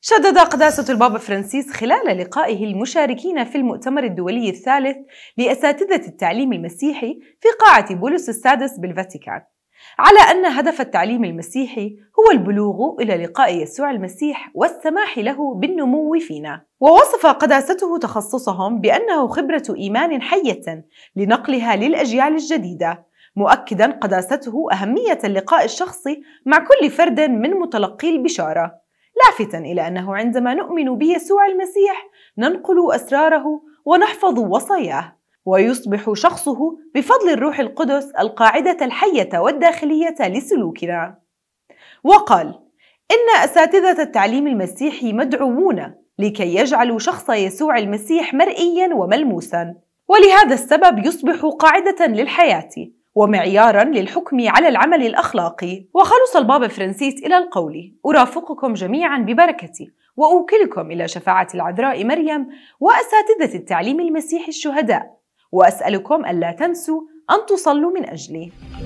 شدد قداسة البابا فرانسيس خلال لقائه المشاركين في المؤتمر الدولي الثالث لأساتذة التعليم المسيحي في قاعة بولس السادس بالفاتيكان على أن هدف التعليم المسيحي هو البلوغ إلى لقاء يسوع المسيح والسماح له بالنمو فينا ووصف قداسته تخصصهم بأنه خبرة إيمان حية لنقلها للأجيال الجديدة مؤكدا قداسته أهمية اللقاء الشخصي مع كل فرد من متلقي البشارة لافتا إلى أنه عندما نؤمن بيسوع المسيح ننقل أسراره ونحفظ وصاياه ويصبح شخصه بفضل الروح القدس القاعدة الحية والداخلية لسلوكنا وقال إن أساتذة التعليم المسيحي مدعوون لكي يجعلوا شخص يسوع المسيح مرئيا وملموسا ولهذا السبب يصبح قاعدة للحياة ومعيارا للحكم على العمل الأخلاقي وخلص البابا فرانسيس إلى القول أرافقكم جميعا ببركتي وأوكلكم إلى شفاعة العذراء مريم وأساتذة التعليم المسيحي الشهداء وأسألكم ألا تنسوا أن تصلوا من أجلي